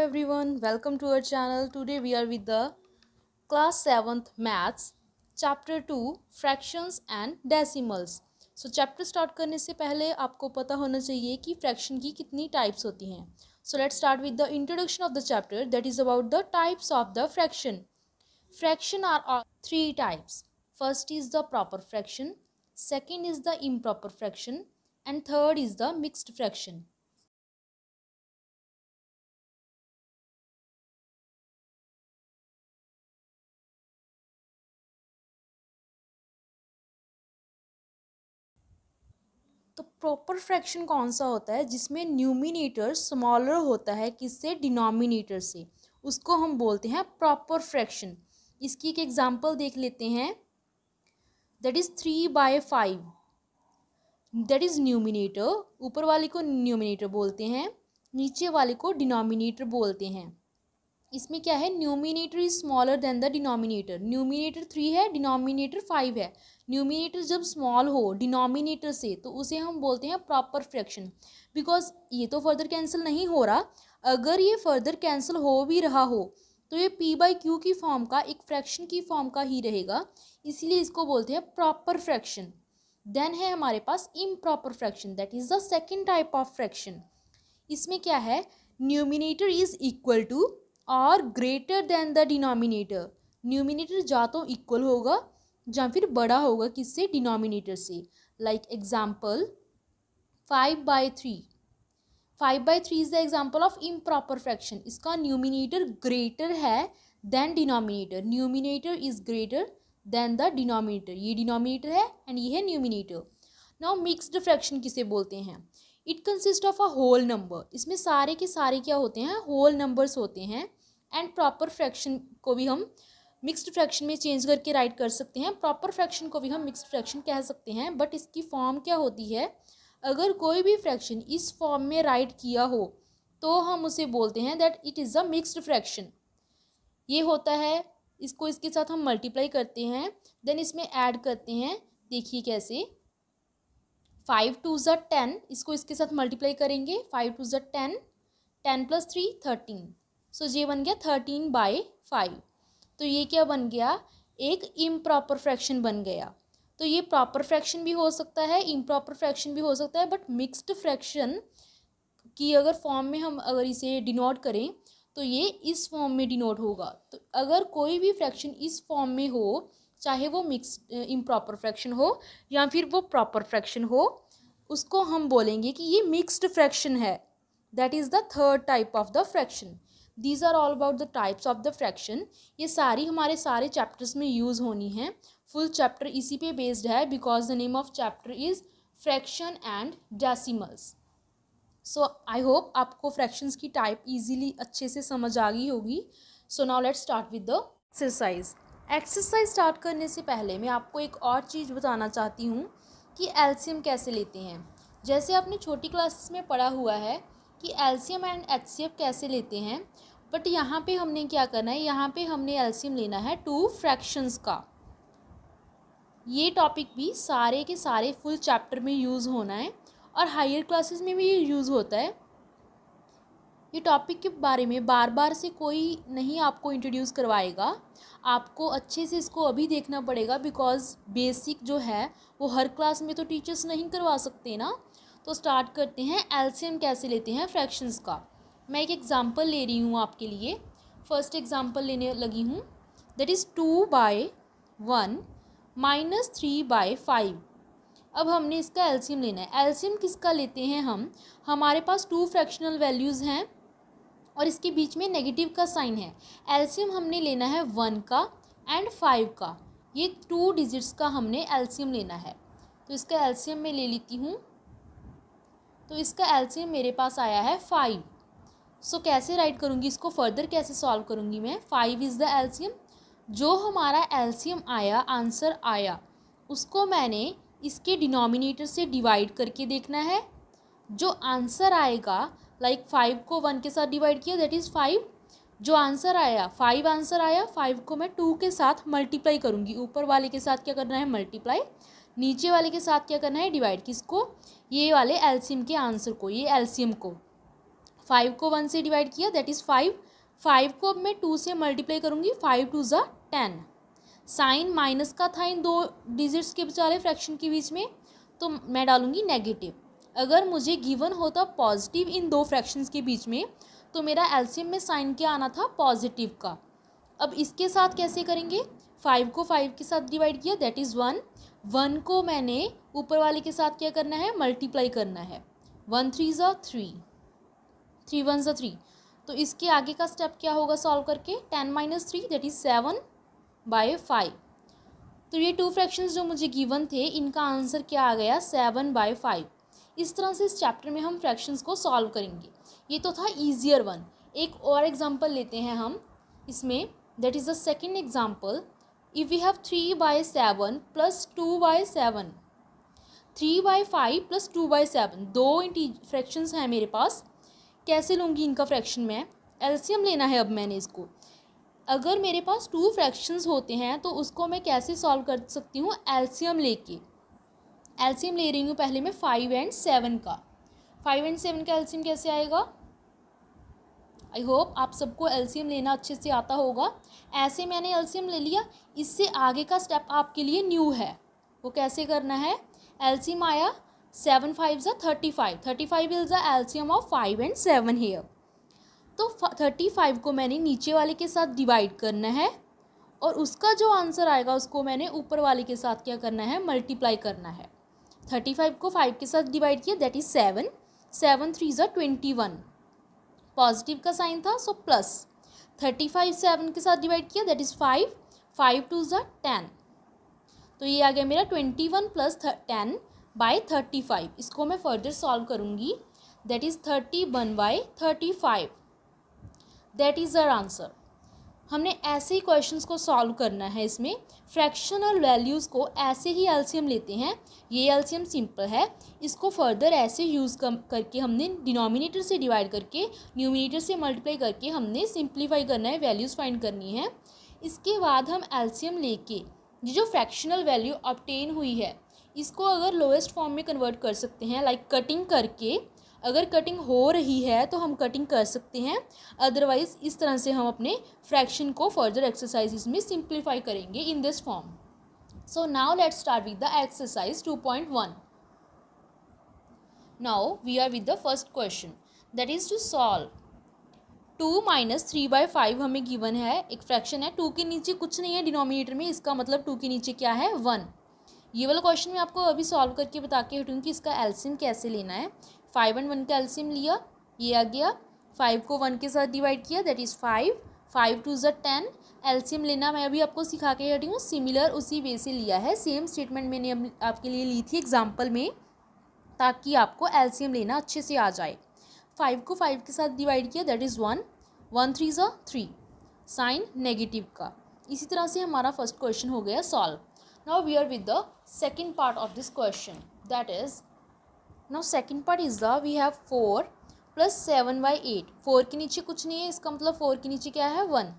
hello everyone welcome to our channel today we are with the class 7th maths chapter 2 fractions and decimals so chapter start करने से पहले आपको पता होना चाहिए कि fraction की कितनी types होती हैं so let's start with the introduction of the chapter that is about the types of the fraction fraction are three types first is the proper fraction second is the improper fraction and third is the mixed fraction तो proper fraction कौन सा होता है जिसमें numerator smaller होता है किससे denominator से उसको हम बोलते हैं प्रॉपर फ्रैक्शन इसकी एक एग्जाम्पल देख लेते हैं that is three by five that is numerator ऊपर वाले को न्यूमिनेटर बोलते हैं नीचे वाले को डिनोमिनेटर बोलते हैं इसमें क्या है numerator is smaller than the denominator numerator three है डिनोमिनेटर फाइव है न्यूमिनेटर जब स्मॉल हो डिनोमिनेटर से तो उसे हम बोलते हैं प्रॉपर फ्रैक्शन बिकॉज ये तो फर्दर कैंसिल नहीं हो रहा अगर ये फर्दर कैंसिल हो भी रहा हो तो ये पी बाई क्यू की फॉर्म का एक फ्रैक्शन की फॉर्म का ही रहेगा इसलिए इसको बोलते हैं प्रॉपर फ्रैक्शन देन है हमारे पास improper fraction that is the second type of fraction इसमें क्या है न्यूमिनेटर इज़ इक्वल टू और greater than the denominator numerator या तो इक्वल होगा या फिर बड़ा होगा किससे डिनोमिनेटर से like example five by three five by three is the example of improper fraction इसका न्यूमिनेटर ग्रेटर है than denominator numerator is greater than the denominator ये डिनोमिनेटर है एंड ये है न्यूमिनेटर नाउ मिक्सड फ्रैक्शन किसे बोलते हैं it consist of a whole number इसमें सारे के सारे क्या होते हैं होल नंबर्स होते हैं एंड प्रॉपर फ्रैक्शन को भी हम मिक्स्ड फ्रैक्शन में चेंज करके राइट कर सकते हैं प्रॉपर फ्रैक्शन को भी हम मिक्स्ड फ्रैक्शन कह सकते हैं बट इसकी फॉर्म क्या होती है अगर कोई भी फ्रैक्शन इस फॉर्म में राइट किया हो तो हम उसे बोलते हैं that it is a mixed fraction ये होता है इसको इसके साथ हम मल्टीप्लाई करते हैं देन इसमें ऐड करते हैं देखिए कैसे फाइव टू ज़ा टेन इसको इसके साथ मल्टीप्लाई करेंगे फाइव टू ज़ा ten ten plus three thirteen so ये बन गया थर्टीन बाई फाइव तो ये क्या बन गया एक इम्प्रॉपर फ्रैक्शन बन गया तो ये प्रॉपर फ्रैक्शन भी हो सकता है इम्प्रॉपर फ्रैक्शन भी हो सकता है बट मिक्स्ड फ्रैक्शन की अगर फॉर्म में हम अगर इसे डिनोट करें तो ये इस फॉर्म में डिनोट होगा तो अगर कोई भी फ्रैक्शन इस फॉर्म में हो चाहे वो मिक्स इम्प्रॉपर फ्रैक्शन हो या फिर वो प्रॉपर फ्रैक्शन हो उसको हम बोलेंगे कि ये मिक्स्ड फ्रैक्शन है that is the third type of the fraction these are all about the types of the fraction ये सारी हमारे सारे चैप्टर्स में यूज़ होनी है फुल चैप्टर इसी पे बेस्ड है because the name of chapter is fraction and decimals so I hope आपको फ्रैक्शंस की टाइप इजीली अच्छे से समझ आ गई होगी so now let start with the exercise exercise start करने से पहले मैं आपको एक और चीज़ बताना चाहती हूँ कि एल्शियम कैसे लेते हैं जैसे आपने छोटी क्लासेस में पढ़ा हुआ है कि एल्शियम एंड एच कैसे लेते हैं बट यहाँ पे हमने क्या करना है यहाँ पे हमने एल्शियम लेना है टू फ्रैक्शंस का ये टॉपिक भी सारे के सारे फुल चैप्टर में यूज़ होना है और हायर क्लासेस में भी ये यूज़ होता है ये टॉपिक के बारे में बार बार से कोई नहीं आपको इंट्रोड्यूस करवाएगा आपको अच्छे से इसको अभी देखना पड़ेगा बिकॉज़ बेसिक जो है वो हर क्लास में तो टीचर्स नहीं करवा सकते ना तो स्टार्ट करते हैं एल्शियम कैसे लेते हैं फ्रैक्शंस का मैं एक एग्ज़ाम्पल ले रही हूँ आपके लिए फ़र्स्ट एग्ज़ाम्पल लेने लगी हूँ that is two by one minus three by five अब हमने इसका एल्शियम लेना है एल्शियम किसका लेते हैं हम हमारे पास टू फ्रैक्शनल वैल्यूज़ हैं और इसके बीच में नेगेटिव का साइन है एल्शियम हमने लेना है वन का एंड फाइव का ये टू डिजिट्स का हमने एल्शियम लेना है तो इसका एल्शियम मैं ले लेती हूँ तो इसका एलसीएम मेरे पास आया है फाइव सो so, कैसे राइट करूँगी इसको फर्दर कैसे सॉल्व करूँगी मैं फाइव इज़ द एलसीएम जो हमारा एलसीएम आया आंसर आया उसको मैंने इसके डिनोमिनेटर से डिवाइड करके देखना है जो आंसर आएगा लाइक like फाइव को वन के साथ डिवाइड किया दैट इज़ फाइव जो आंसर आया फाइव आंसर आया फाइव को मैं टू के साथ मल्टीप्लाई करूँगी ऊपर वाले के साथ क्या करना है मल्टीप्लाई नीचे वाले के साथ क्या करना है डिवाइड किसको ये वाले एल्सियम के आंसर को ये एल्सियम को फाइव को वन से डिवाइड किया दैट इज़ फाइव फाइव को अब मैं टू से मल्टीप्लाई करूँगी फाइव टू ज़ा टेन साइन माइनस का था इन दो डिजिट्स के बचाले फ्रैक्शन के बीच में तो मैं डालूँगी नेगेटिव अगर मुझे गिवन होता पॉजिटिव इन दो फ्रैक्शंस के बीच में तो मेरा एल्सियम में साइन क्या आना था पॉजिटिव का अब इसके साथ कैसे करेंगे फाइव को फाइव के साथ डिवाइड किया दैट इज़ वन वन को मैंने ऊपर वाले के साथ क्या करना है मल्टीप्लाई करना है वन थ्री ज़ा थ्री थ्री वन ज़ा थ्री तो इसके आगे का स्टेप क्या होगा सॉल्व करके ten minus three that is seven by five तो ये टू फ्रैक्शंस जो मुझे गिवन थे इनका आंसर क्या आ गया सेवन बाय फाइव इस तरह से इस चैप्टर में हम फ्रैक्शंस को सॉल्व करेंगे ये तो था ईजियर वन एक और एग्ज़ाम्पल लेते हैं हम इसमें that is the second example if we have 3 by 7 plus 2 by 7 3 by 5 plus 2 by 7 दो फ्रैक्शंस हैं मेरे पास कैसे लूँगी इनका फ्रैक्शन मैं एल्सीयम लेना है अब मैंने इसको अगर मेरे पास टू फ्रैक्शंस होते हैं तो उसको मैं कैसे सॉल्व कर सकती हूँ एल्सीयम लेके एल्सीयम ले रही हूँ पहले मैं फाइव एंड सेवन का फाइव एंड सेवन का एल्सीयम कैसे आएगा आई होप आप सबको एल्सीयम लेना अच्छे से आता होगा ऐसे मैंने एल्सीयम ले लिया इससे आगे का स्टेप आपके लिए न्यू है वो कैसे करना है एल्सीयम आया सेवन फाइव ज़ा thirty five thirty five is the LCM of five and seven here तो थर्टी फाइव को मैंने नीचे वाले के साथ डिवाइड करना है और उसका जो आंसर आएगा उसको मैंने ऊपर वाले के साथ क्या करना है मल्टीप्लाई करना है थर्टी फाइव को फाइव के साथ डिवाइड किया that is seven seven three ज़ा ट्वेंटी वन पॉजिटिव का साइन था so plus thirty five seven के साथ डिवाइड किया that is five five two ज़ा टेन तो ये आ गया मेरा twenty one plus ten by thirty five इसको मैं फर्दर सॉल्व करूँगी that is thirty one by thirty five that is our answer हमने ऐसे ही क्वेश्चंस को सॉल्व करना है इसमें फ्रैक्शनल वैल्यूज़ को ऐसे ही एल्सीयम लेते हैं ये एल्सीयम सिंपल है इसको फर्दर ऐसे यूज़ करके हमने डिनोमिनेटर से डिवाइड करके न्यूमिनेटर से मल्टीप्लाई करके हमने सिंप्लीफाई करना है वैल्यूज़ फाइंड करनी है इसके बाद हम एल्सीयम लेके ये जो फ्रैक्शनल वैल्यू ऑप्टेन हुई है इसको अगर लोएस्ट फॉर्म में कन्वर्ट कर सकते हैं लाइक कटिंग करके अगर कटिंग हो रही है तो हम कटिंग कर सकते हैं अदरवाइज़ इस तरह से हम अपने फ्रैक्शन को फर्दर एक्सरसाइज में सिंप्लीफाई करेंगे in this form so now let start with the exercise two point one now we are with the first question that is to solve two minus three by five हमें given है एक fraction है to के नीचे कुछ नहीं है denominator में इसका मतलब टू के नीचे क्या है वन ये वाला क्वेश्चन मैं आपको अभी सॉल्व करके बता के हटूँ कि इसका एल्सियम कैसे लेना है फाइव एंड वन का एल्सीम लिया ये आ गया फाइव को वन के साथ डिवाइड किया that is five five two ज़ टेन एल्सीम लेना मैं अभी आपको सिखा के हटी हूँ सिमिलर उसी वे से लिया है सेम स्टेटमेंट मैंने आपके लिए ली थी एग्जाम्पल में ताकि आपको एल्सीम लेना अच्छे से आ जाए फाइव को फाइव के साथ डिवाइड किया that is one one three ज थ्री साइन नेगेटिव का इसी तरह से हमारा फर्स्ट क्वेश्चन हो गया solve now we are with the second part of this question that is now second part is the we have four plus seven by eight four के नीचे कुछ नहीं है इसका मतलब फोर के नीचे क्या है वन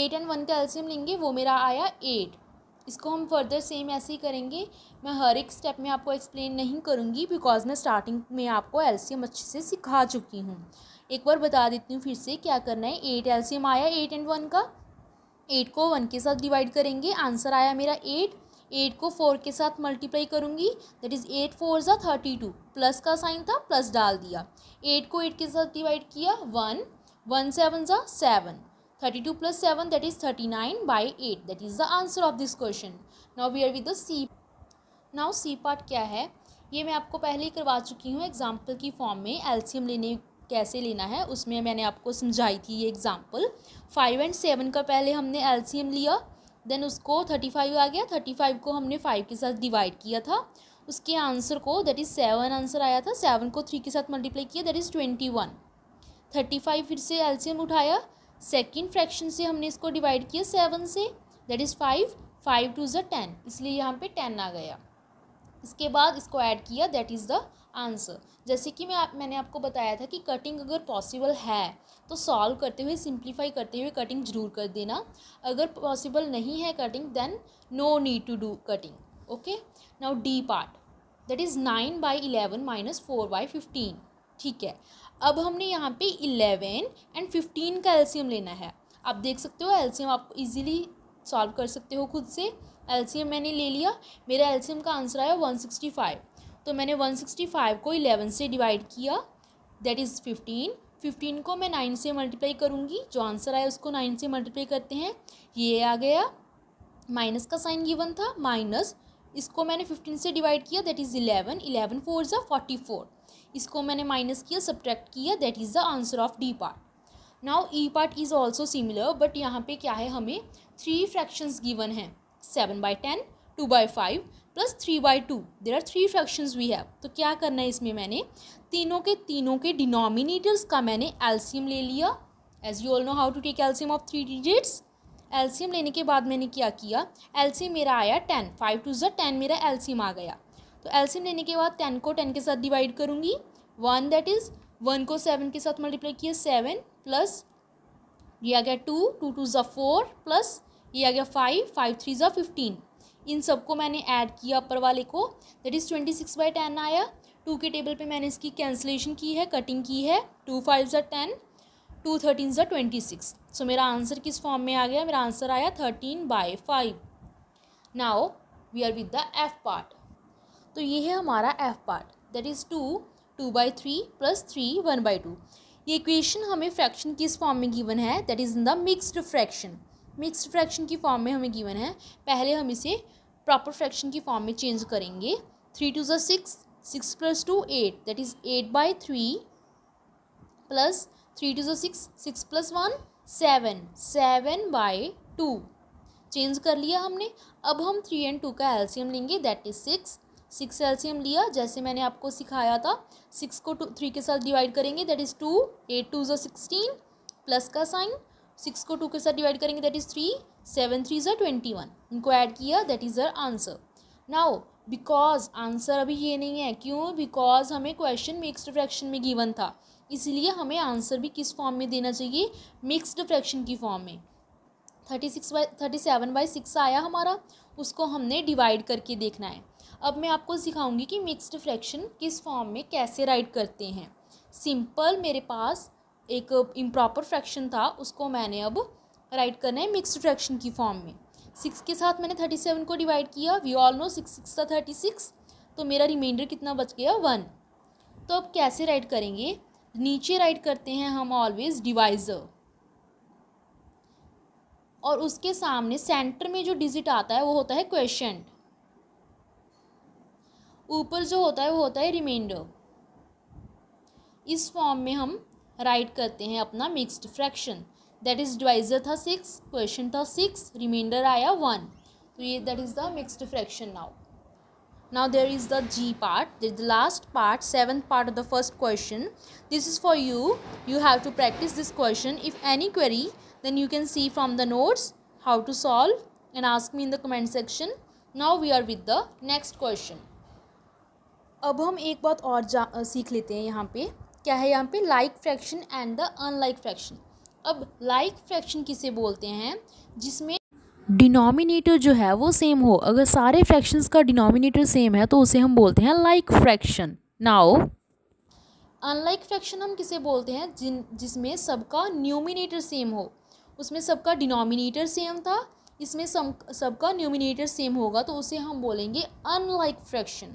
एट एंड वन का एल्सियम लेंगे वो मेरा आया एट इसको हम फर्दर सेम ऐसे ही करेंगे मैं हर एक स्टेप में आपको एक्सप्लेन नहीं करूँगी बिकॉज मैं स्टार्टिंग में आपको एल्सियम अच्छे से सिखा चुकी हूँ एक बार बता देती हूँ फिर से क्या करना है एट एल्सियम आया एट एंड वन का एट को वन के साथ डिवाइड करेंगे आंसर आया मेरा एट एट को फोर के साथ मल्टीप्लाई करूँगी दैट इज़ एट फोर ज़ा थर्टी टू प्लस का साइन था प्लस डाल दिया एट को एट के साथ डिवाइड किया वन वन सेवन ज़ा seven thirty two plus seven that is thirty nine by eight that is the answer of this question now we are with the C now C part क्या है ये मैं आपको पहले ही करवा चुकी हूँ एग्जाम्पल की फॉर्म में एल्सीयम लेने कैसे लेना है उसमें मैंने आपको समझाई थी ये एग्ज़ाम्पल फाइव एंड सेवन का पहले हमने एल्सीयम लिया देन उसको थर्टी फाइव आ गया थर्टी फाइव को हमने फाइव के साथ डिवाइड किया था उसके आंसर को दैट इज़ सेवन आंसर आया था सेवन को थ्री के साथ मल्टीप्लाई किया that is twenty one thirty five फिर से एल्सियम उठाया सेकेंड फ्रैक्शन से हमने इसको डिवाइड किया सेवन से that is five five two ज़ टेन इसलिए यहाँ पे टेन आ गया इसके बाद इसको ऐड किया दैट इज़ द आंसर जैसे कि मैं आप मैंने आपको बताया था कि कटिंग अगर पॉसिबल है तो सॉल्व करते हुए सिंप्लीफाई करते हुए कटिंग ज़रूर कर देना अगर पॉसिबल नहीं है cutting then no need to do cutting okay now D part that is nine by eleven minus four by fifteen ठीक है अब हमने यहाँ पे इलेवन एंड फिफ्टीन का एल्सीयम लेना है आप देख सकते हो एल्सीयम आप इजीली सॉल्व कर सकते हो खुद से एल्सीयम मैंने ले लिया मेरा एल्सीयम का आंसर आया वन सिक्सटी फाइव तो मैंने वन सिक्सटी फाइव को इलेवन से डिवाइड किया दैट इज़ फिफ्टीन फिफ्टीन को मैं नाइन से मल्टीप्लाई करूँगी जो आंसर आया उसको नाइन से मल्टीप्लाई करते हैं ये आ गया माइनस का साइन गिवन था माइनस इसको मैंने फिफ्टीन से डिवाइड किया that is eleven eleven four are forty four इसको मैंने माइनस किया सब्ट्रैक्ट किया that is the answer of D part now E part is also similar but यहाँ पे क्या है हमें थ्री फ्रैक्शंस गिवन हैं seven by ten two by five plus three by two there are three fractions we have तो क्या करना है इसमें मैंने तीनों के तीनों के डिनोमिनेटर्स का मैंने एल्सीयम ले लिया as you all know how to take LCM of three digits LCM लेने के बाद मैंने क्या किया एल्सियम मेरा आया टेन फाइव टू ज़ टेन मेरा एल्सियम आ गया तो एल्सियम लेने के बाद टेन को टेन के साथ डिवाइड करूँगी वन दैट इज़ वन को सेवन के साथ मल्टीप्लाई किया सेवन प्लस ये आ गया two two two are four plus ये आ गया फाइव फाइव थ्री ज़ा फिफ्टीन इन सबको मैंने ऐड किया अपर वाले को that is twenty six by ten आया टू के टेबल पे मैंने इसकी कैंसिलेशन की है कटिंग की है two five are ten two thirteen are twenty six सो मेरा आंसर किस फॉर्म में आ गया मेरा आंसर आया thirteen by five now we are with the F part तो ये है हमारा F part that is two two by three plus three one by two ये इक्वेशन हमें फ्रैक्शन किस फॉर्म में गिवन है that is in the mixed fraction mixed fraction की फॉर्म में हमें गिवन है पहले हम इसे प्रॉपर फ्रैक्शन की फॉर्म में चेंज करेंगे three two are six six plus two eight that is eight by three plus three two are six six plus one seven seven by two change कर लिया हमने अब हम थ्री एंड टू का LCM लेंगे that is six six LCM लिया जैसे मैंने आपको सिखाया था सिक्स को टू थ्री के साथ डिवाइड करेंगे that is two eight two are sixteen plus का साइन सिक्स को टू के साथ डिवाइड करेंगे that is three seven three are twenty one इनको ऐड किया that is our answer now because answer अभी ये नहीं है क्यों बिकॉज हमें क्वेश्चन मिक्सड फ्रैक्शन में गिवन था इसलिए हमें आंसर भी किस फॉर्म में देना चाहिए मिक्स्ड फ्रैक्शन की फॉर्म में thirty six by thirty seven by six आया हमारा उसको हमने डिवाइड करके देखना है अब मैं आपको सिखाऊंगी कि मिक्सड फ्रैक्शन किस फॉर्म में कैसे राइट करते हैं सिंपल मेरे पास एक इम्प्रॉपर फ्रैक्शन था उसको मैंने अब राइट करना है मिक्सड फ्रैक्शन की फॉर्म में सिक्स के साथ मैंने थर्टी सेवन को डिवाइड किया we all know six six था थर्टी सिक्स तो मेरा रिमाइंडर कितना बच गया वन तो अब कैसे राइट करेंगे नीचे राइट करते हैं हम ऑलवेज डिवाइज़र और उसके सामने सेंटर में जो डिजिट आता है वो होता है क्वेश्चन ऊपर जो होता है वो होता है रिमाइंडर इस फॉर्म में हम राइट करते हैं अपना mixed fraction that is divisor था सिक्स क्वेश्चन था सिक्स रिमाइंडर आया वन तो ये that is the mixed fraction now now there is the g part the last part seventh part of the first question this is for you you have to practice this question if any query then you can see from the notes how to solve and ask me in the comment section now we are with the next question अब हम एक बात और जा सीख लेते हैं यहाँ पे क्या है यहाँ पे like fraction and the unlike fraction अब लाइक फ्रैक्शन किसे बोलते हैं जिसमें डिनोमिनेटर जो है वो सेम हो अगर सारे फ्रैक्शंस का डिनोमिनेटर सेम है तो उसे हम बोलते हैं like fraction now unlike fraction हम किसे बोलते हैं जिन जिसमें सबका न्यूमिनेटर सेम हो उसमें सबका डिनोमिनेटर सेम था इसमें सब सबका न्यूमिनेटर सेम होगा तो उसे हम बोलेंगे unlike fraction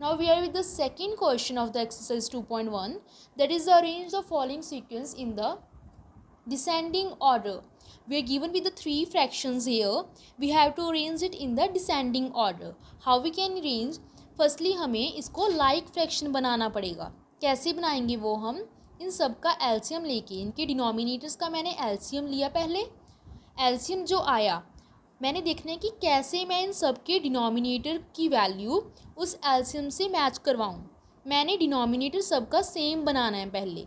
Now we are with the second question of the exercise 2.1 that is arrange the following sequence in the descending order. We are given with the three fractions here. We have to arrange it in the descending order. How we can arrange? Firstly, हमें इसको like fraction बनाना पड़ेगा कैसे बनाएंगे वो हम इन सब का एल्शियम लेके इनके डिनोमिनेटर्स का मैंने एल्शियम लिया पहले एल्शियम जो आया मैंने देखना है कि कैसे मैं इन सब के डिनोमिनेटर की वैल्यू उस एल्सियम से मैच करवाऊँ मैंने डिनोमिनेटर सबका सेम बनाना है पहले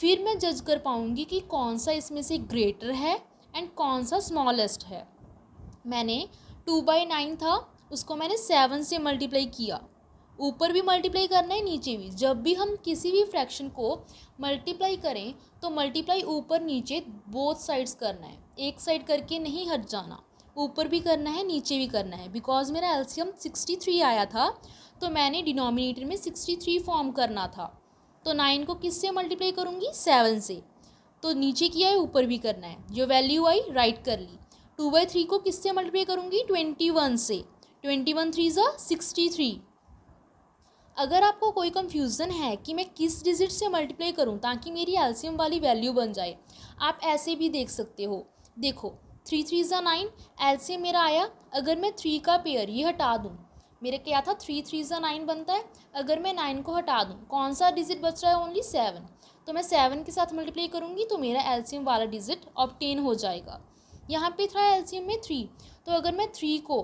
फिर मैं जज कर पाऊँगी कि कौन सा इसमें से ग्रेटर है एंड कौन सा स्मॉलेस्ट है मैंने टू बाई नाइन था उसको मैंने सेवन से मल्टीप्लाई किया ऊपर भी मल्टीप्लाई करना है नीचे भी जब भी हम किसी भी फ्रैक्शन को मल्टीप्लाई करें तो मल्टीप्लाई ऊपर नीचे बोथ साइड्स करना है एक साइड करके नहीं हट जाना ऊपर भी करना है नीचे भी करना है बिकॉज मेरा एल्शियम सिक्सटी थ्री आया था तो मैंने डिनोमिनेटर में सिक्सटी थ्री फॉर्म करना था तो नाइन को किससे मल्टीप्लाई करूँगी सेवन से तो नीचे किया है ऊपर भी करना है जो वैल्यू आई राइट कर ली टू बाई थ्री को किससे मल्टीप्लाई करूँगी ट्वेंटी वन से twenty one three are sixty three अगर आपको कोई कन्फ्यूज़न है कि मैं किस डिजिट से मल्टीप्लाई करूं ताकि मेरी एल्शियम वाली वैल्यू बन जाए आप ऐसे भी देख सकते हो देखो three three are nine L से मेरा आया अगर मैं थ्री का पेयर ये हटा दूँ मेरा क्या था थ्री थ्री ज़ा नाइन बनता है अगर मैं नाइन को हटा दूँ कौन सा डिजिट बच रहा है ओनली सेवन तो मैं सेवन के साथ मल्टीप्लाई करूँगी तो मेरा एल्सीम वाला डिजिट ऑप्टेन हो जाएगा यहाँ पे था एल्सीम में थ्री तो अगर मैं थ्री को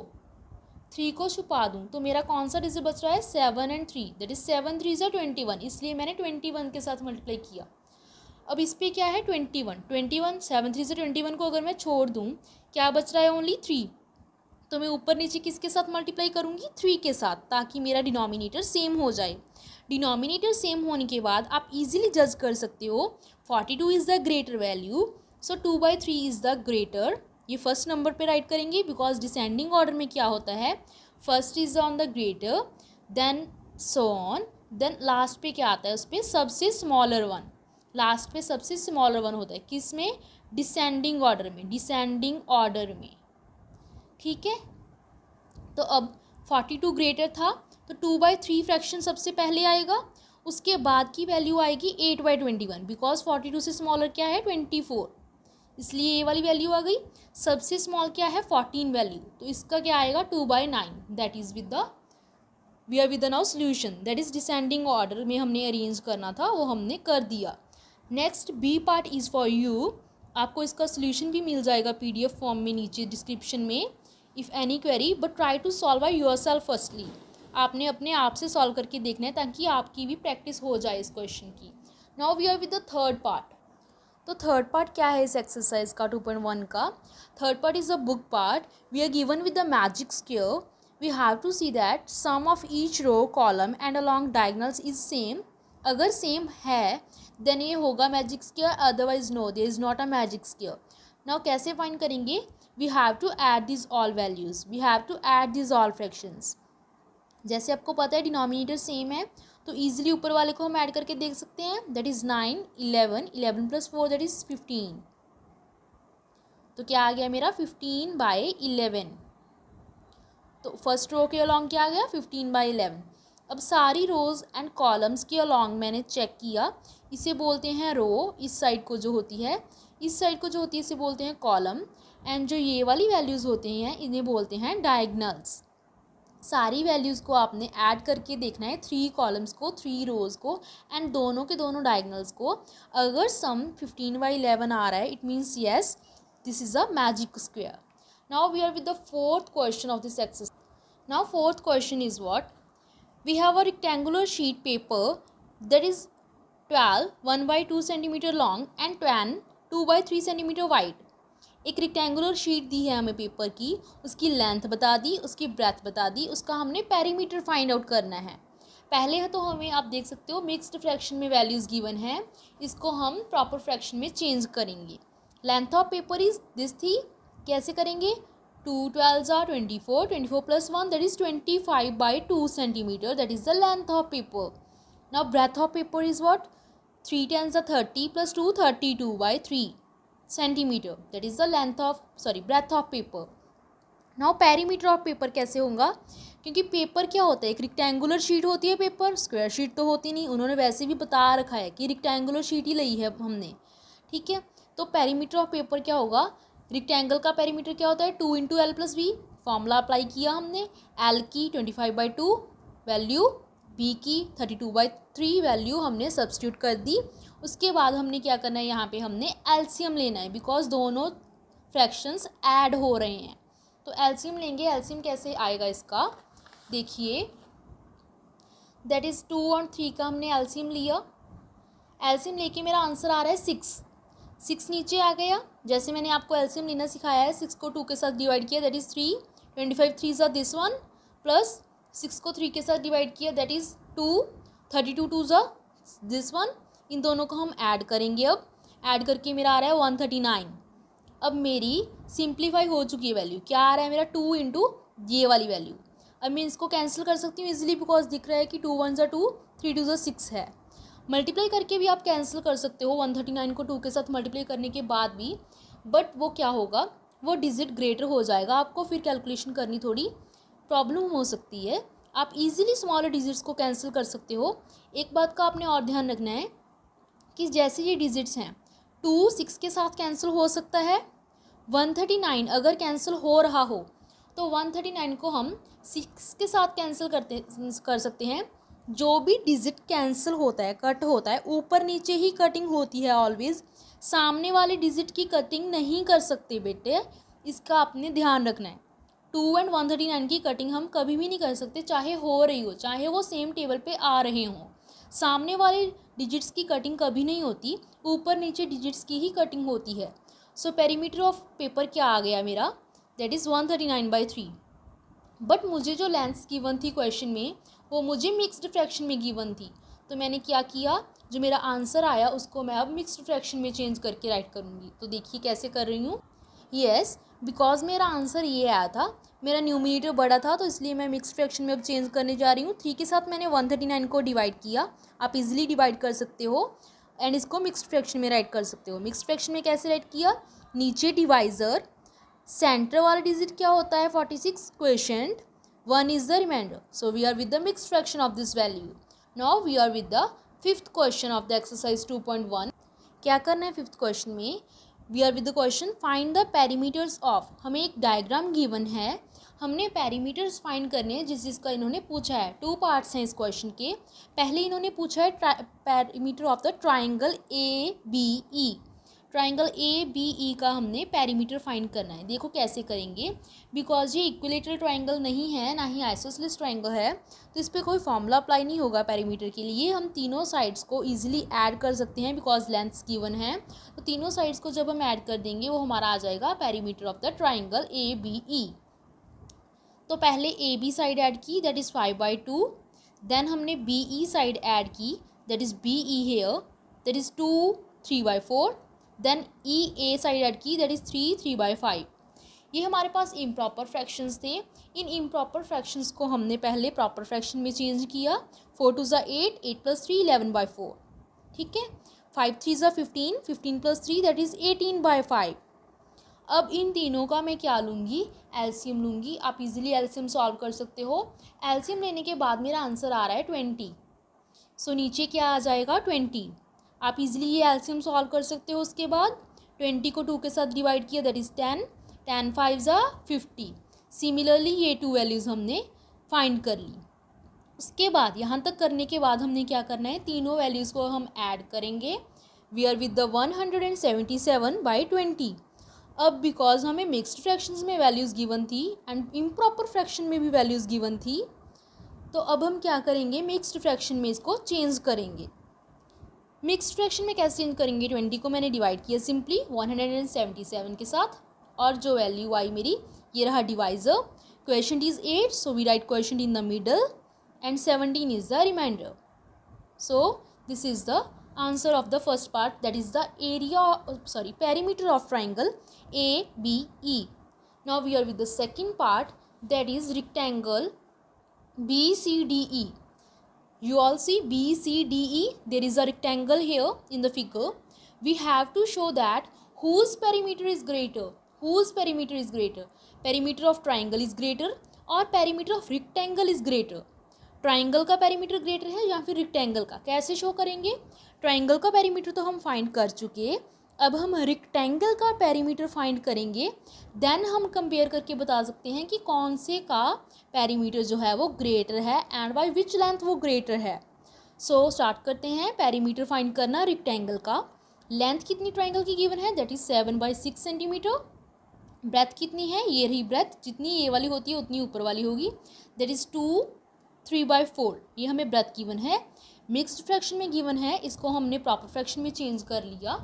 थ्री को छुपा दूँ तो मेरा कौन सा डिजिट बच रहा है seven and three that is seven three ज़ा ट्वेंटी वन इसलिए मैंने ट्वेंटी वन के साथ मल्टीप्लाई किया अब इस पर क्या है twenty one twenty one seven three से ट्वेंटी वन को अगर मैं छोड़ दूँ क्या बच रहा है ओनली थ्री तो मैं ऊपर नीचे किसके साथ मल्टीप्लाई करूँगी थ्री के साथ ताकि मेरा डिनोमिनेटर सेम हो जाए डिनोमिनेटर सेम होने के बाद आप इजीली जज कर सकते हो forty two is the greater value so two by three is the greater ये फर्स्ट नंबर पे राइट करेंगे बिकॉज डिसेंडिंग ऑर्डर में क्या होता है first is on the greater then so on then last पे क्या आता है उस पर सबसे स्मॉलर वन लास्ट में सबसे स्मॉलर वन होता है किस में डिसेंडिंग ऑर्डर में डिसेंडिंग ऑर्डर में ठीक है तो अब फोर्टी टू ग्रेटर था तो टू बाई थ्री फ्रैक्शन सबसे पहले आएगा उसके बाद की वैल्यू आएगी eight by twenty one because forty two से स्मॉलर क्या है ट्वेंटी फोर इसलिए ये वाली वैल्यू आ गई सबसे स्मॉल क्या है फोर्टीन वैल्यू तो इसका क्या आएगा two by nine that is with the we are with now solution that is descending order में हमने अरेंज करना था वो हमने कर दिया next B part is for you आपको इसका सोल्यूशन भी मिल जाएगा एफ फॉर्म में नीचे डिस्क्रिप्शन में if any query but try to solve I yourself firstly आपने अपने आप से सॉल्व करके देखना है ताकि आपकी भी प्रैक्टिस हो जाए इस क्वेश्चन की now we are with the third part तो थर्ड पार्ट क्या है इस एक्सरसाइज का टू पॉइंट वन का third part is a book part we are given with the magic square we have to see that sum of each row column and along diagonals is same अगर same है then ये होगा magic square otherwise no they is not a magic square now कैसे find करेंगे we have to add these all values we have to add these all fractions जैसे आपको पता है डिनोमिनेटर सेम है तो ईजिली ऊपर वाले को हम ऐड करके देख सकते हैं that is nine eleven eleven plus four that is fifteen तो क्या आ गया मेरा फिफ्टीन बाई इलेवन तो फर्स्ट रो के अलॉन्ग क्या आ गया फिफ्टीन बाई इलेवन अब सारी रोज़ एंड कॉलम्स के अलॉन्ग मैंने चेक किया इसे बोलते हैं रो इस साइड को जो होती है इस साइड को जो होती है इसे बोलते हैं कॉलम एंड जो ये वाली वैल्यूज़ होते हैं इन्हें बोलते हैं डायगनल्स सारी वैल्यूज़ को आपने ऐड करके देखना है थ्री कॉलम्स को थ्री रोज़ को एंड दोनों के दोनों डायगनल्स को अगर सम फिफ्टीन बाई इलेवन आ रहा है it means yes this is a magic square now we are with the fourth question of this exercise now fourth question is what we have a rectangular sheet paper that is 12 1 by 2 centimeter long and 10 2 by 3 centimeter wide एक rectangular sheet दी है हमें paper की उसकी length बता दी उसकी breath बता दी उसका हमने पैरीमीटर फाइंड आउट करना है पहले है तो हमें आप देख सकते हो मिक्स्ड फ्रैक्शन में वैल्यूज़ गिवन है इसको हम प्रॉपर फ्रैक्शन में चेंज करेंगे length of paper is this थी कैसे करेंगे two twelve are twenty four twenty four plus one that is twenty five by two centimeter that is the length of paper now breadth of paper is what three ten are thirty plus two thirty two by three centimeter that is the length of sorry breath of paper now perimeter of paper कैसे होगा क्योंकि paper क्या होता है एक rectangular sheet होती है paper square sheet तो होती नहीं उन्होंने वैसे भी बता रखा है कि रिक्टेंगुलर शीट ही ली है हमने ठीक है तो पैरीमीटर ऑफ पेपर क्या होगा रिक्टेंगल का पेरीमीटर क्या होता है two into L plus B formula apply किया हमने एल की twenty five by two value B की thirty two by three value हमने सब्सट्यूट कर दी उसके बाद हमने क्या करना है यहाँ पे हमने एल्सीयम लेना है बिकॉज दोनों फ्रैक्शंस ऐड हो रहे हैं तो एल्सीयम लेंगे एल्सीयम कैसे आएगा इसका देखिए दैट इज़ टू और थ्री का हमने एल्सीयम लिया एल्सीयम लेके मेरा आंसर आ रहा है सिक्स सिक्स नीचे आ गया जैसे मैंने आपको एल्सियम लेना सिखाया है सिक्स को टू के साथ डिवाइड किया that is three twenty five three are this one plus six को थ्री के साथ डिवाइड किया that is two thirty two two are this one इन दोनों को हम ऐड करेंगे अब ऐड करके मेरा आ रहा है वन थर्टी नाइन अब मेरी सिंप्लीफाई हो चुकी है वैल्यू क्या आ रहा है मेरा टू इंटू ये वाली वैल्यू अब मैं इसको कैंसिल कर सकती हूँ इजिली बिकॉज दिख रहा है कि two one are two three two are six है मल्टीप्लाई करके भी आप कैंसिल कर सकते हो वन थर्टी नाइन को टू के साथ मल्टीप्लाई करने के बाद भी बट वो क्या होगा वो डिजिट ग्रेटर हो जाएगा आपको फिर कैलकुलेशन करनी थोड़ी प्रॉब्लम हो सकती है आप इजीली स्मॉलर डिजिट्स को कैंसिल कर सकते हो एक बात का आपने और ध्यान रखना है कि जैसे ये डिजिट्स हैं टू सिक्स के साथ कैंसिल हो सकता है वन थर्टी नाइन अगर कैंसिल हो रहा हो तो वन थर्टी नाइन को हम सिक्स के साथ कैंसिल करते कर सकते हैं जो भी डिजिट कैंसिल होता है कट होता है ऊपर नीचे ही कटिंग होती है ऑलवेज़ सामने वाले डिजिट की कटिंग नहीं कर सकते बेटे इसका आपने ध्यान रखना है two and one thirty nine की कटिंग हम कभी भी नहीं कर सकते चाहे हो रही हो चाहे वो सेम टेबल पे आ रहे हों सामने वाले डिजिट्स की कटिंग कभी नहीं होती ऊपर नीचे डिजिट्स की ही कटिंग होती है सो पेरीमीटर ऑफ पेपर क्या आ गया मेरा that is one thirty nine by three but मुझे जो लेंथ वन थी क्वेश्चन में वो मुझे मिक्सड फ्रैक्शन में गिवन थी तो मैंने क्या किया जो मेरा आंसर आया उसको मैं अब मिक्सड फ्रैक्शन में चेंज करके राइट करूँगी तो देखिए कैसे कर रही हूँ येस बिकॉज मेरा आंसर ये आया था मेरा न्यूमिनेटर बड़ा था तो इसलिए मैं मिक्स फ्रैक्शन में अब चेंज करने जा रही हूँ थ्री के साथ मैंने वन थर्टी नाइन को डिवाइड किया आप इजिली डिवाइड कर सकते हो एंड इसको मिक्स फ्रैक्शन में राइट कर सकते हो मिक्स फ्रैक्शन में कैसे राइट किया नीचे डिवाइज़र सेंटर वाला डिजिट क्या होता है forty six question 1 is the remainder. So we are with the mixed fraction of this value. Now we are with the fifth question of the exercise one क्या करना है fifth question में we are with the question find the perimeters of हमें एक diagram given है हमने perimeters find करने हैं जिस जिसका इन्होंने पूछा है टू पार्ट्स हैं इस क्वेश्चन के पहले इन्होंने पूछा है perimeter of the triangle A B E triangle A B E का हमने पैरीमीटर फाइंड करना है देखो कैसे करेंगे बिकॉज ये इक्विलेटर ट्राइंगल नहीं है ना ही आइसोसलिस ट्राइंगल है तो इस पर कोई फॉर्मूला अप्लाई नहीं होगा पैरीमीटर के लिए हम तीनों साइड्स को ईजिली ऐड कर सकते हैं बिकॉज लेंथ्स गिवन है तो तीनों साइड्स को जब हम ऐड कर देंगे वो हमारा आ जाएगा perimeter of the triangle A B E तो पहले ए बी साइड ऐड की that is five by two then हमने बी ई साइड ऐड की that is B E here that is two three by four then E A side add की that is three three by five ये हमारे पास improper fractions थे इन improper fractions को हमने पहले proper fraction में change किया फोर टू ज़ा eight eight plus three eleven by four ठीक है फाइव थ्री ज़ा fifteen fifteen plus three that is eighteen by five अब इन तीनों का मैं क्या लूँगी एल्सीयम लूँगी आप इजीली एल्सीयम सॉल्व कर सकते हो एल्सीम लेने के बाद मेरा आंसर आ रहा है ट्वेंटी सो so, नीचे क्या आ जाएगा ट्वेंटी आप इजीली ये एल्सियम सॉल्व कर सकते हो उसके बाद ट्वेंटी को टू के साथ डिवाइड किया that is ten ten five ज़ा फिफ्टी सिमिलरली ये टू वैल्यूज़ हमने फाइंड कर ली उसके बाद यहाँ तक करने के बाद हमने क्या करना है तीनों वैल्यूज़ को हम ऐड करेंगे we are with the one hundred and seventy seven by twenty अब बिकॉज हमें मिक्सड फ्रैक्शन में वैल्यूज़ गिवन थी एंड इम्प्रॉपर फ्रैक्शन में भी वैल्यूज़ गिवन थी तो अब हम क्या करेंगे मिक्सड फ्रैक्शन में इसको चेंज करेंगे मिक्स फ्रैक्शन में कैसे चेंज करेंगे ट्वेंटी को मैंने डिवाइड किया simply one hundred and seventy seven के साथ और जो वैल्यू आई मेरी ये रहा divisor question is eight so we write question in the middle and seventeen is the reminder so this is the answer of the first part that is the area sorry perimeter of triangle A B E now we are with the second part that is rectangle B C D E you all see b c d e there is a rectangle here in the figure we have to show that whose perimeter is greater whose perimeter is greater perimeter of triangle is greater or perimeter of rectangle is greater triangle का perimeter greater है या फिर rectangle का कैसे show करेंगे triangle का perimeter तो हम फाइंड कर चुके हैं अब हम रिक्टेंगल का पैरीमीटर फाइंड करेंगे देन हम कंपेयर करके बता सकते हैं कि कौन से का पैरीमीटर जो है वो ग्रेटर है एंड बाई विच लेंथ वो ग्रेटर है सो so, स्टार्ट करते हैं पैरीमीटर फाइंड करना रिक्टेंगल का लेंथ कितनी ट्राइंगल की गिवन है that is seven by six centimetre breadth कितनी है ये रही ब्रेथ जितनी ये वाली होती है उतनी ऊपर वाली होगी that is two three by four ये हमें ब्रेथ गिवन है मिक्सड फ्रैक्शन में गिवन है इसको हमने प्रॉपर फ्रैक्शन में चेंज कर लिया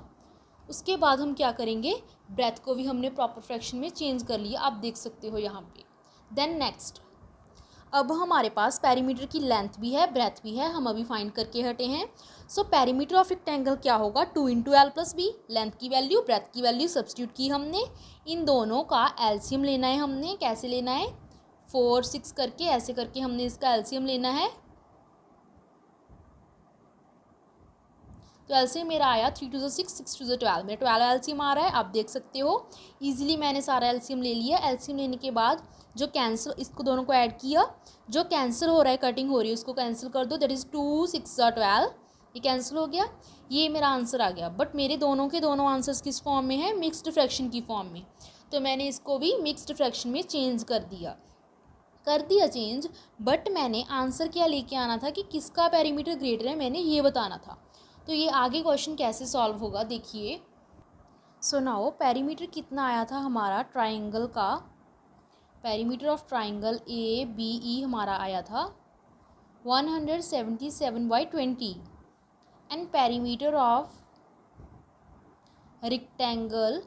उसके बाद हम क्या करेंगे ब्रेथ को भी हमने प्रॉपर फ्रैक्शन में चेंज कर लिया आप देख सकते हो यहाँ पे देन नेक्स्ट अब हमारे पास पैरीमीटर की लेंथ भी है ब्रेथ भी है हम अभी फाइंड करके हटे हैं सो पैरीमीटर ऑफ रेक्टेंगल क्या होगा two into L plus B length की वैल्यू ब्रेथ की वैल्यू सब्सिट्यूट की हमने इन दोनों का एल्सीयम लेना है हमने कैसे लेना है फोर सिक्स करके ऐसे करके हमने इसका एल्सीयम लेना है ट्वेल्व से मेरा आया थ्री टू ज़ो सिक्स सिक्स टू ज़ो ट्वेल्व मेरा ट्वेल्व एल्सीम आ रहा है आप देख सकते हो ईजिली मैंने सारा एलसीएम ले लिया एलसीएम लेने के बाद जो कैंसिल इसको दोनों को ऐड किया जो कैंसिल हो रहा है कटिंग हो रही है उसको कैंसिल कर दो दैट इज़ टू सिक्स ज़ा ट्वेल्व ये कैंसिल हो गया ये मेरा आंसर आ गया बट मेरे दोनों के दोनों आंसर्स किस फॉर्म में है मिक्सड फ्रैक्शन की फॉर्म में तो मैंने इसको भी मिक्सड फ्रैक्शन में चेंज कर दिया कर दिया चेंज बट मैंने आंसर क्या लेके आना था कि किसका पैरीमीटर ग्रेटर है मैंने ये बताना था तो ये आगे क्वेश्चन कैसे सॉल्व होगा देखिए सुनाओ पैरीमीटर कितना आया था हमारा ट्राइंगल का perimeter of triangle A B E हमारा आया था one hundred seventy seven by twenty and perimeter of rectangle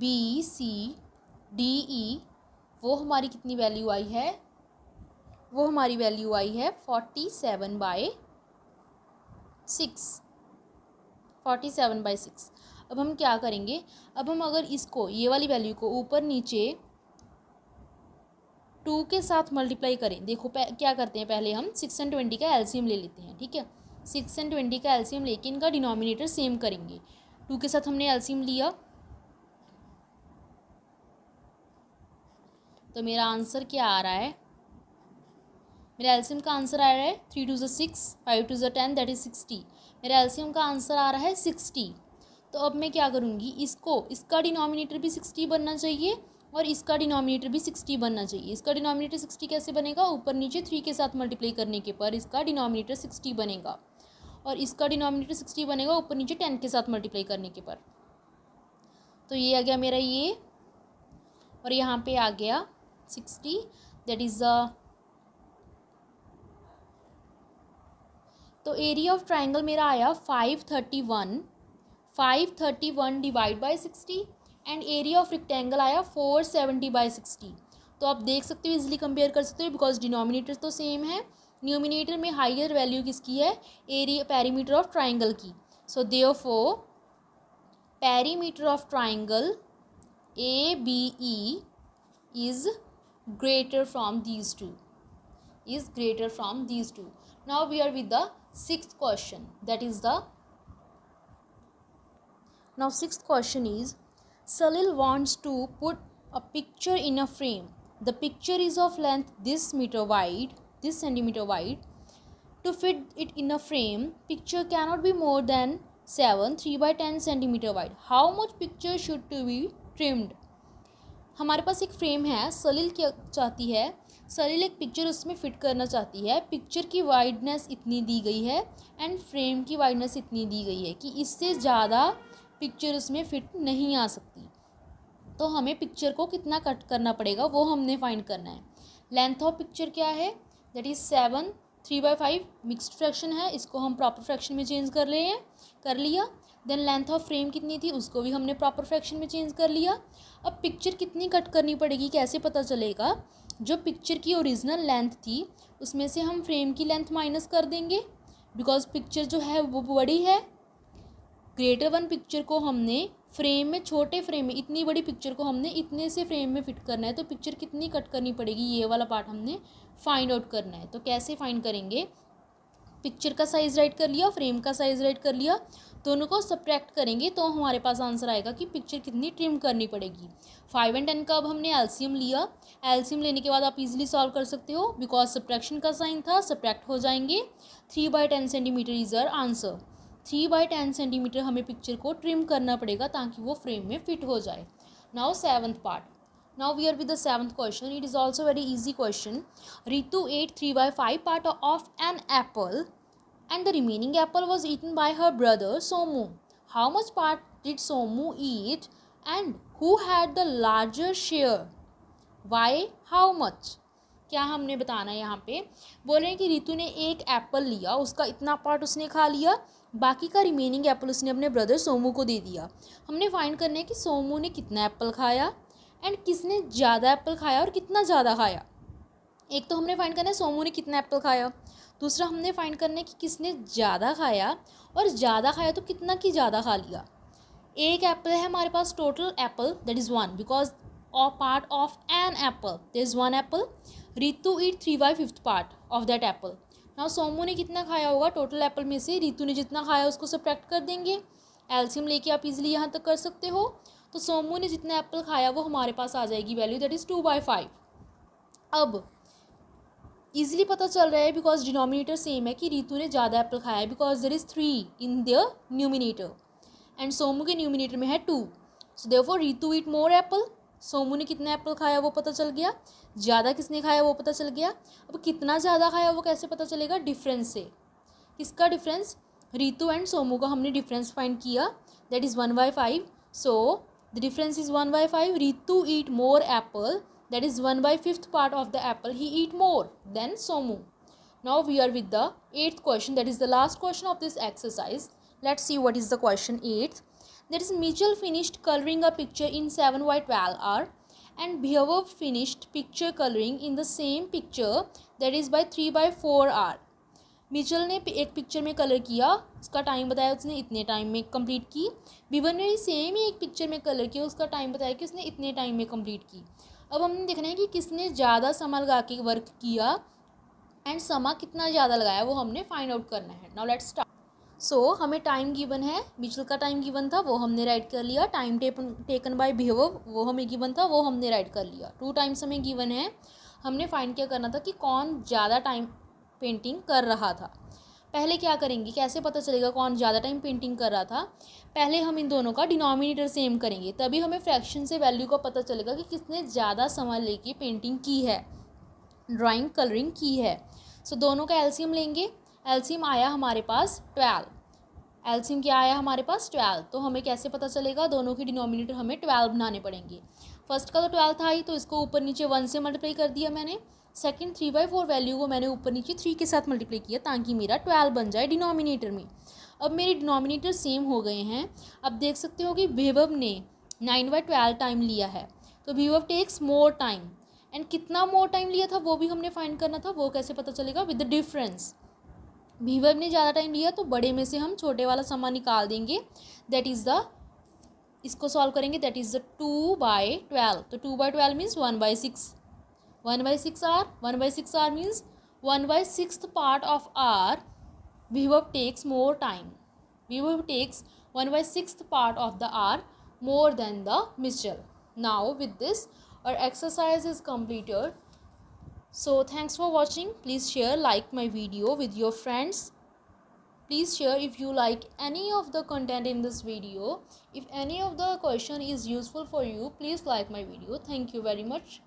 B C D E वो हमारी कितनी वैल्यू आई है वो हमारी वैल्यू आई है forty seven by six forty seven by six अब हम क्या करेंगे अब हम अगर इसको ये वाली वैल्यू को ऊपर नीचे टू के साथ मल्टीप्लाई करें देखो क्या करते हैं पहले हम सिक्स एंड ट्वेंटी का एल्सीयम ले लेते हैं ठीक है सिक्स एंड ट्वेंटी का एल्सीम लेके इनका डिनोमिनेटर सेम करेंगे टू के साथ हमने एल्सीयम लिया तो मेरा आंसर क्या आ रहा है मेरा एल्सीयम का आंसर आ रहा है थ्री टू जो सिक्स फाइव टू जो टेन दैट इज़ सिक्सटी मेरा एल्सीयम का आंसर आ रहा है सिक्सटी तो अब मैं क्या करूँगी इसको इसका डिनोमिनेटर भी सिक्सटी बनना चाहिए और इसका डिनोमिनेटर भी सिक्सटी बनना चाहिए इसका डिनोमिनेटर सिक्सटी कैसे बनेगा ऊपर नीचे थ्री के साथ मल्टीप्लाई करने के पर इसका डिनोमिनेटर सिक्सटी बनेगा और इसका डिनोमिनेटर सिक्सटी बनेगा ऊपर नीचे टेन के साथ मल्टीप्लाई करने के पर तो ये आ गया मेरा ये और यहाँ पे आ गया सिक्सटी दैट इज़ तो एरिया ऑफ ट्राइंगल मेरा आया five thirty one five thirty one divide by sixty and area of rectangle आया फोर सेवेंटी बाई सिक्सटी तो आप देख सकते हो इजिली कंपेयर कर सकते हो बिकॉज डिनोमिनेटर तो सेम है न्यूमिनेटर में हाइयर वैल्यू किसकी है एरिया पैरीमीटर ऑफ ट्राइंगल की so therefore perimeter of triangle A B E is greater from these two is greater from these two now we are with the sixth question that is the now sixth question is Salil wants to put a picture in a frame the picture is of length this meter wide this centimeter wide to fit it in a frame picture cannot be more than 7 3 by 10 centimeter wide how much picture should to be trimmed हमारे पास एक frame है सलील क्या चाहती है सलील एक picture उसमें fit करना चाहती है पिक्चर की वाइडनेस इतनी दी गई है एंड फ्रेम की वाइडनेस इतनी दी गई है कि इससे ज़्यादा पिक्चर उसमें फिट नहीं आ सकती तो हमें पिक्चर को कितना कट करना पड़ेगा वो हमने फाइंड करना है लेंथ ऑफ पिक्चर क्या है that is seven three by five mixed fraction है इसको हम प्रॉपर फ्रैक्शन में चेंज कर लिए कर लिया देन लेंथ ऑफ फ्रेम कितनी थी उसको भी हमने प्रॉपर फ्रैक्शन में चेंज कर लिया अब पिक्चर कितनी कट करनी पड़ेगी कैसे पता चलेगा जो पिक्चर की ओरिजिनल लेंथ थी उसमें से हम फ्रेम की लेंथ माइनस कर देंगे बिकॉज पिक्चर जो है वो बड़ी है ग्रेटर वन पिक्चर को हमने फ्रेम में छोटे फ्रेम में इतनी बड़ी पिक्चर को हमने इतने से फ्रेम में फिट करना है तो पिक्चर कितनी कट करनी पड़ेगी ये वाला पार्ट हमने फाइंड आउट करना है तो कैसे फाइंड करेंगे पिक्चर का साइज़ राइट कर लिया फ्रेम का साइज़ राइट कर लिया दोनों को सब्ट्रैक्ट करेंगे तो हमारे पास आंसर आएगा कि पिक्चर कितनी ट्रिम करनी पड़ेगी फाइव एंड टेन का अब हमने एल्सियम लिया एल्सियम लेने के बाद आप इजीली सॉल्व कर सकते हो बिकॉज सब्ट्रैक्शन का साइन था सब्ट्रैक्ट हो जाएंगे three by ten centimetre is our answer three by ten centimetre हमें पिक्चर को ट्रिम करना पड़ेगा ताकि वो फ्रेम में फिट हो जाए now seventh part now we are with the seventh question it is also very easy question Ritu ate three by five part of an apple and the remaining apple was eaten by her brother Somu. How much part did Somu eat and who had the larger share? Why? How much? क्या हमने बताना है यहाँ पे बोल रहे हैं कि रितु ने एक एप्पल लिया उसका इतना पार्ट उसने खा लिया बाकी का रिमेनिंग एप्पल उसने अपने ब्रदर सोमू को दे दिया हमने फाइंड करना है कि सोमू ने कितना एप्पल खाया एंड किसने ज़्यादा एप्पल खाया और कितना ज़्यादा खाया एक तो हमने फाइंड करना है सोमू ने कितना एप्पल खाया दूसरा हमने फाइंड करना है कि किसने ज़्यादा खाया और ज़्यादा खाया तो कितना की ज़्यादा खा लिया एक एप्पल है हमारे पास total apple that is one because part of an apple that is one apple Ritu eat three by fifth part of that apple ना सोमू ने कितना खाया होगा टोटल एप्पल में से रितु ने जितना खाया उसको सब्ट्रैक्ट कर देंगे एल्सियम लेके आप इजिली यहाँ तक कर सकते हो तो सोमू ने जितना एप्पल खाया वो हमारे पास आ जाएगी value that is two by five अब ईजिली पता चल रहा है बिकॉज डिनोमिनेटर सेम है कि रितु ने ज़्यादा एप्पल खाया है because there is three in the numerator and Somu के न्यूमिनेटर में है two so there Ritu eat more apple Somu ने कितना एप्पल खाया वो पता चल गया ज़्यादा किसने खाया वो पता चल गया अब कितना ज़्यादा खाया वो कैसे पता चलेगा डिफरेंस से किसका डिफरेंस रितु एंड सोमू का हमने डिफरेंस फाइंड किया that is one by five so the difference is one by five Ritu eat more apple that is 1 by 5th part of the apple he eat more than somu now we are with the eighth question that is the last question of this exercise let's see what is the question eighth there is mitchell finished coloring a picture in 7 by 12 hour and Beowulf finished picture coloring in the same picture that is by 3 by 4 hour Michael ने एक picture में colour किया उसका time बताया उसने इतने time में complete की बिबन ने सेम ही एक पिक्चर में कलर किया उसका टाइम बताया कि उसने इतने टाइम में कंप्लीट की अब हमने देखना है कि किसने ज़्यादा समा लगा के वर्क किया एंड समा कितना ज़्यादा लगाया वो हमने फाइंड आउट करना है नाउ लेट स्टार्ट सो हमें टाइम गिवन है मिचल का टाइम गिवन था वो हमने राइट कर लिया टाइम टेकन बाय बिहेव वो हमें गिवन था वो हमने राइट कर लिया टू टाइम्स हमें गिवन है हमने फाइंड क्या करना था कि कौन ज़्यादा टाइम पेंटिंग कर रहा था पहले क्या करेंगे कैसे पता चलेगा कौन ज़्यादा टाइम पेंटिंग कर रहा था पहले हम इन दोनों का डिनोमिनेटर सेम करेंगे तभी हमें फ्रैक्शन से वैल्यू का पता चलेगा कि किसने ज़्यादा समय लेके पेंटिंग की है ड्राइंग कलरिंग की है सो so, दोनों का एल्सीम लेंगे एल्सीम आया हमारे पास ट्वेल्व एल्सीम क्या आया हमारे पास ट्वेल्व तो हमें कैसे पता चलेगा दोनों के डिनोमिनेटर हमें ट्वेल्व बनाने पड़ेंगे फर्स्ट का तो ट्वेल्व था ही तो इसको ऊपर नीचे वन से मल्टीप्लाई कर दिया मैंने second three by four value को मैंने ऊपर नीचे थ्री के साथ मल्टीप्लाई किया ताकि मेरा ट्वेल्व बन जाए डिनोमिनेटर में अब मेरे डिनोमिनेटर सेम हो गए हैं अब देख सकते हो कि विभव ने नाइन बाई ट्वेल्व टाइम लिया है तो विभव टेक्स मोर टाइम एंड कितना मोर टाइम लिया था वो भी हमने फाइंड करना था वो कैसे पता चलेगा विद द डिफरेंस भीवर ने ज़्यादा टाइम लिया तो बड़े में से हम छोटे वाला समा निकाल देंगे दैट इज़ द इसको सॉल्व करेंगे that is the two by twelve तो two by twelve means one by six 1 by 6 r 1 by 6 r means 1 by 6th part of r Viva takes more time Viva takes 1 by 6th part of the r more than the missile now with this our exercise is completed so thanks for watching please share like my video with your friends please share if you like any of the content in this video if any of the question is useful for you please like my video thank you very much